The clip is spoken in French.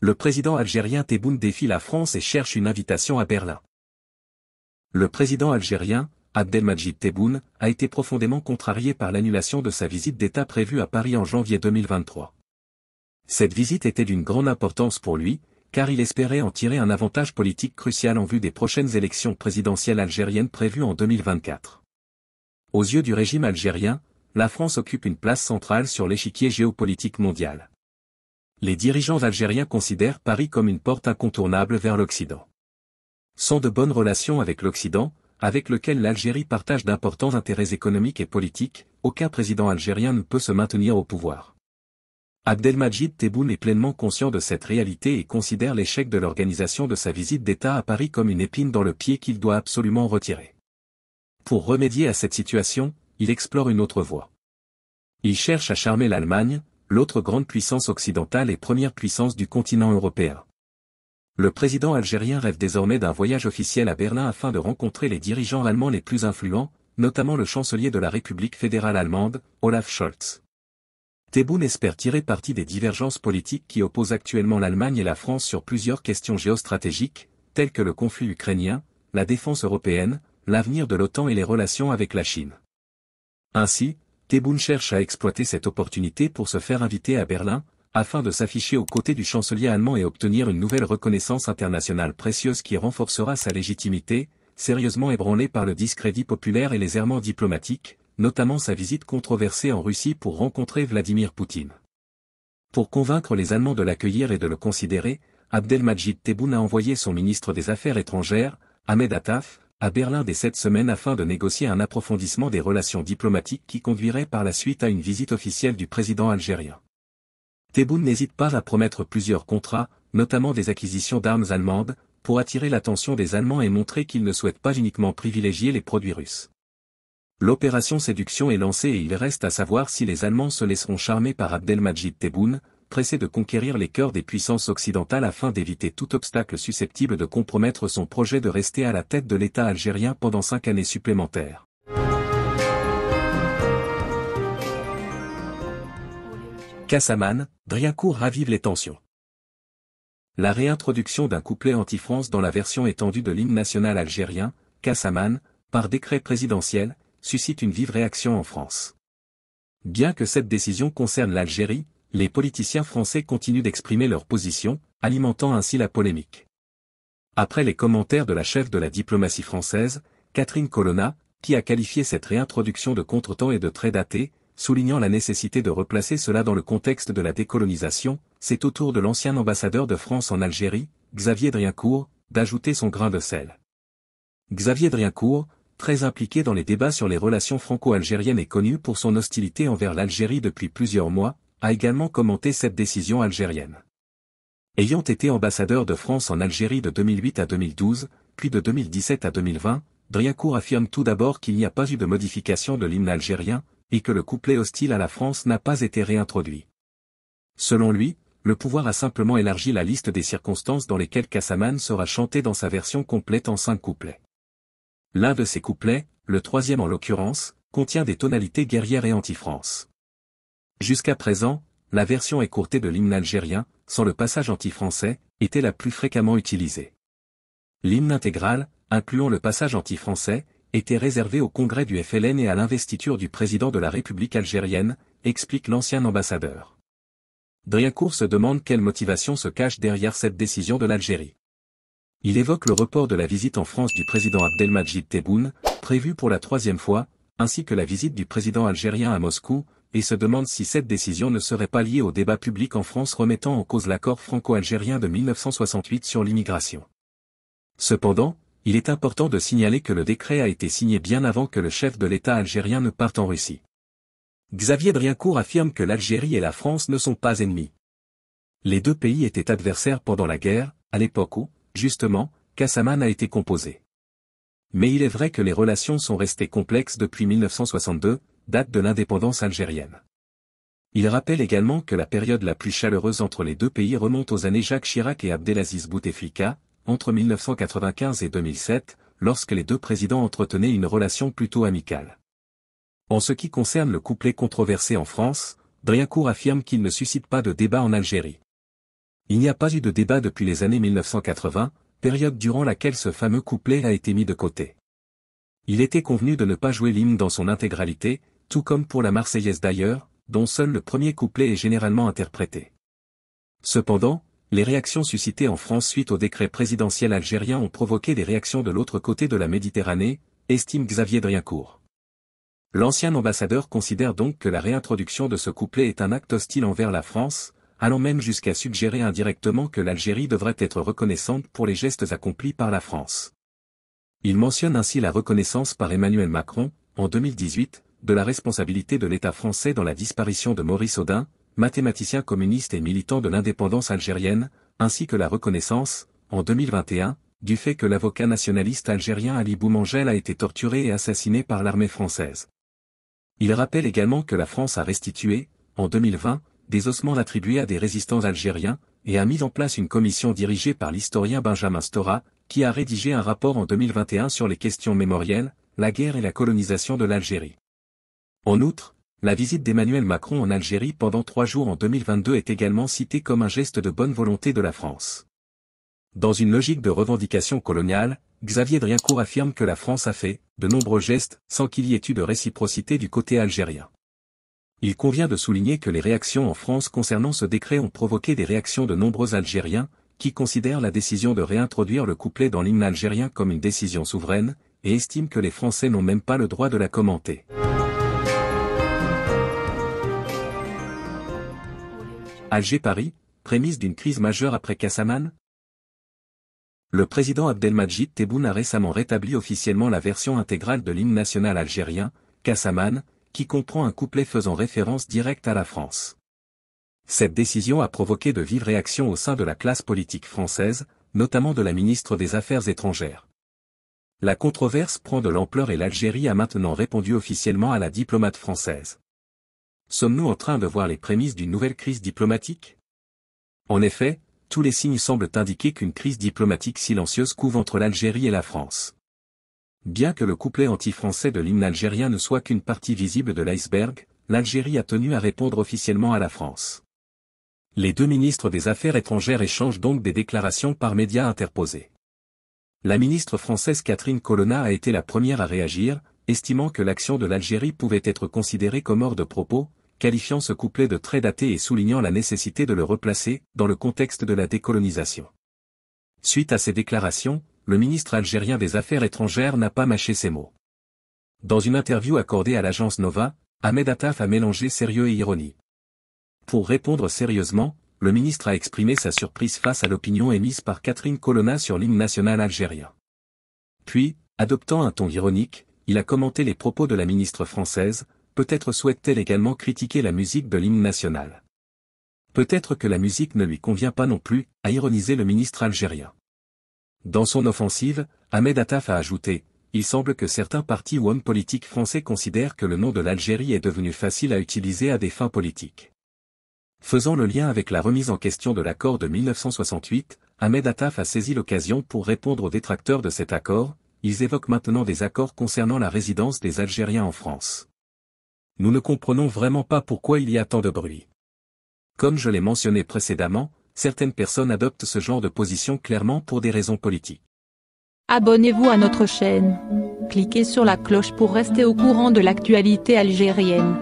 Le président algérien Tebboune défie la France et cherche une invitation à Berlin. Le président algérien, Abdelmajid Tebboune, a été profondément contrarié par l'annulation de sa visite d'État prévue à Paris en janvier 2023. Cette visite était d'une grande importance pour lui, car il espérait en tirer un avantage politique crucial en vue des prochaines élections présidentielles algériennes prévues en 2024. Aux yeux du régime algérien, la France occupe une place centrale sur l'échiquier géopolitique mondial les dirigeants algériens considèrent Paris comme une porte incontournable vers l'Occident. Sans de bonnes relations avec l'Occident, avec lequel l'Algérie partage d'importants intérêts économiques et politiques, aucun président algérien ne peut se maintenir au pouvoir. Abdelmajid Tebboune est pleinement conscient de cette réalité et considère l'échec de l'organisation de sa visite d'État à Paris comme une épine dans le pied qu'il doit absolument retirer. Pour remédier à cette situation, il explore une autre voie. Il cherche à charmer l'Allemagne, l'autre grande puissance occidentale et première puissance du continent européen. Le président algérien rêve désormais d'un voyage officiel à Berlin afin de rencontrer les dirigeants allemands les plus influents, notamment le chancelier de la République fédérale allemande, Olaf Scholz. Tebboune espère tirer parti des divergences politiques qui opposent actuellement l'Allemagne et la France sur plusieurs questions géostratégiques, telles que le conflit ukrainien, la défense européenne, l'avenir de l'OTAN et les relations avec la Chine. Ainsi, Tebboune cherche à exploiter cette opportunité pour se faire inviter à Berlin, afin de s'afficher aux côtés du chancelier allemand et obtenir une nouvelle reconnaissance internationale précieuse qui renforcera sa légitimité, sérieusement ébranlée par le discrédit populaire et les errements diplomatiques, notamment sa visite controversée en Russie pour rencontrer Vladimir Poutine. Pour convaincre les Allemands de l'accueillir et de le considérer, Abdelmajid Tebboune a envoyé son ministre des Affaires étrangères, Ahmed Attaf, à Berlin dès sept semaines afin de négocier un approfondissement des relations diplomatiques qui conduirait par la suite à une visite officielle du président algérien. Tebboune n'hésite pas à promettre plusieurs contrats, notamment des acquisitions d'armes allemandes, pour attirer l'attention des Allemands et montrer qu'il ne souhaite pas uniquement privilégier les produits russes. L'opération séduction est lancée et il reste à savoir si les Allemands se laisseront charmer par Abdelmajid Tebboune, pressé de conquérir les cœurs des puissances occidentales afin d'éviter tout obstacle susceptible de compromettre son projet de rester à la tête de l'État algérien pendant cinq années supplémentaires. Kassaman, Driacourt ravive les tensions. La réintroduction d'un couplet anti-France dans la version étendue de l'hymne national algérien, Kassaman, par décret présidentiel, suscite une vive réaction en France. Bien que cette décision concerne l'Algérie, les politiciens français continuent d'exprimer leur position, alimentant ainsi la polémique. Après les commentaires de la chef de la diplomatie française, Catherine Colonna, qui a qualifié cette réintroduction de contre-temps et de très datée, soulignant la nécessité de replacer cela dans le contexte de la décolonisation, c'est au tour de l'ancien ambassadeur de France en Algérie, Xavier Driencourt, d'ajouter son grain de sel. Xavier Driencourt, très impliqué dans les débats sur les relations franco-algériennes et connu pour son hostilité envers l'Algérie depuis plusieurs mois, a également commenté cette décision algérienne. Ayant été ambassadeur de France en Algérie de 2008 à 2012, puis de 2017 à 2020, Driacourt affirme tout d'abord qu'il n'y a pas eu de modification de l'hymne algérien, et que le couplet hostile à la France n'a pas été réintroduit. Selon lui, le pouvoir a simplement élargi la liste des circonstances dans lesquelles Kassaman sera chanté dans sa version complète en cinq couplets. L'un de ces couplets, le troisième en l'occurrence, contient des tonalités guerrières et anti-France. Jusqu'à présent, la version écourtée de l'hymne algérien, sans le passage anti-français, était la plus fréquemment utilisée. L'hymne intégral, incluant le passage anti-français, était réservé au congrès du FLN et à l'investiture du président de la République algérienne, explique l'ancien ambassadeur. Driancourt se demande quelle motivation se cache derrière cette décision de l'Algérie. Il évoque le report de la visite en France du président Abdelmajid Tebboune, prévue pour la troisième fois, ainsi que la visite du président algérien à Moscou, et se demande si cette décision ne serait pas liée au débat public en France remettant en cause l'accord franco-algérien de 1968 sur l'immigration. Cependant, il est important de signaler que le décret a été signé bien avant que le chef de l'État algérien ne parte en Russie. Xavier Driancourt affirme que l'Algérie et la France ne sont pas ennemis. Les deux pays étaient adversaires pendant la guerre, à l'époque où, justement, Kassaman a été composé. Mais il est vrai que les relations sont restées complexes depuis 1962, date de l'indépendance algérienne. Il rappelle également que la période la plus chaleureuse entre les deux pays remonte aux années Jacques Chirac et Abdelaziz Bouteflika, entre 1995 et 2007, lorsque les deux présidents entretenaient une relation plutôt amicale. En ce qui concerne le couplet controversé en France, Driancourt affirme qu'il ne suscite pas de débat en Algérie. Il n'y a pas eu de débat depuis les années 1980, période durant laquelle ce fameux couplet a été mis de côté. Il était convenu de ne pas jouer l'hymne dans son intégralité, tout comme pour la Marseillaise d'ailleurs, dont seul le premier couplet est généralement interprété. Cependant, les réactions suscitées en France suite au décret présidentiel algérien ont provoqué des réactions de l'autre côté de la Méditerranée, estime Xavier Driancourt. L'ancien ambassadeur considère donc que la réintroduction de ce couplet est un acte hostile envers la France, allant même jusqu'à suggérer indirectement que l'Algérie devrait être reconnaissante pour les gestes accomplis par la France. Il mentionne ainsi la reconnaissance par Emmanuel Macron, en 2018, de la responsabilité de l'État français dans la disparition de Maurice Audin, mathématicien communiste et militant de l'indépendance algérienne, ainsi que la reconnaissance, en 2021, du fait que l'avocat nationaliste algérien Ali Boumangel a été torturé et assassiné par l'armée française. Il rappelle également que la France a restitué, en 2020, des ossements attribués à des résistants algériens, et a mis en place une commission dirigée par l'historien Benjamin Stora, qui a rédigé un rapport en 2021 sur les questions mémorielles, la guerre et la colonisation de l'Algérie. En outre, la visite d'Emmanuel Macron en Algérie pendant trois jours en 2022 est également citée comme un geste de bonne volonté de la France. Dans une logique de revendication coloniale, Xavier Driancourt affirme que la France a fait de nombreux gestes sans qu'il y ait eu de réciprocité du côté algérien. Il convient de souligner que les réactions en France concernant ce décret ont provoqué des réactions de nombreux Algériens, qui considèrent la décision de réintroduire le couplet dans l'hymne algérien comme une décision souveraine, et estiment que les Français n'ont même pas le droit de la commenter. alger Paris, prémisse d'une crise majeure après Kassaman Le président Abdelmadjid Tebboune a récemment rétabli officiellement la version intégrale de l'hymne national algérien, Kassaman, qui comprend un couplet faisant référence directe à la France. Cette décision a provoqué de vives réactions au sein de la classe politique française, notamment de la ministre des Affaires étrangères. La controverse prend de l'ampleur et l'Algérie a maintenant répondu officiellement à la diplomate française sommes-nous en train de voir les prémices d'une nouvelle crise diplomatique En effet, tous les signes semblent indiquer qu'une crise diplomatique silencieuse couve entre l'Algérie et la France. Bien que le couplet anti-français de l'hymne algérien ne soit qu'une partie visible de l'iceberg, l'Algérie a tenu à répondre officiellement à la France. Les deux ministres des Affaires étrangères échangent donc des déclarations par médias interposés. La ministre française Catherine Colonna a été la première à réagir, estimant que l'action de l'Algérie pouvait être considérée comme hors de propos, qualifiant ce couplet de très daté et soulignant la nécessité de le replacer dans le contexte de la décolonisation. Suite à ces déclarations, le ministre algérien des Affaires étrangères n'a pas mâché ses mots. Dans une interview accordée à l'agence Nova, Ahmed Attaf a mélangé sérieux et ironie. Pour répondre sérieusement, le ministre a exprimé sa surprise face à l'opinion émise par Catherine Colonna sur l'hymne national algérien. Puis, adoptant un ton ironique, il a commenté les propos de la ministre française, peut-être souhaite-t-elle également critiquer la musique de l'hymne national. Peut-être que la musique ne lui convient pas non plus, a ironisé le ministre algérien. Dans son offensive, Ahmed Ataf a ajouté, il semble que certains partis ou hommes politiques français considèrent que le nom de l'Algérie est devenu facile à utiliser à des fins politiques. Faisant le lien avec la remise en question de l'accord de 1968, Ahmed Ataf a saisi l'occasion pour répondre aux détracteurs de cet accord, ils évoquent maintenant des accords concernant la résidence des Algériens en France. Nous ne comprenons vraiment pas pourquoi il y a tant de bruit. Comme je l'ai mentionné précédemment, certaines personnes adoptent ce genre de position clairement pour des raisons politiques. Abonnez-vous à notre chaîne. Cliquez sur la cloche pour rester au courant de l'actualité algérienne.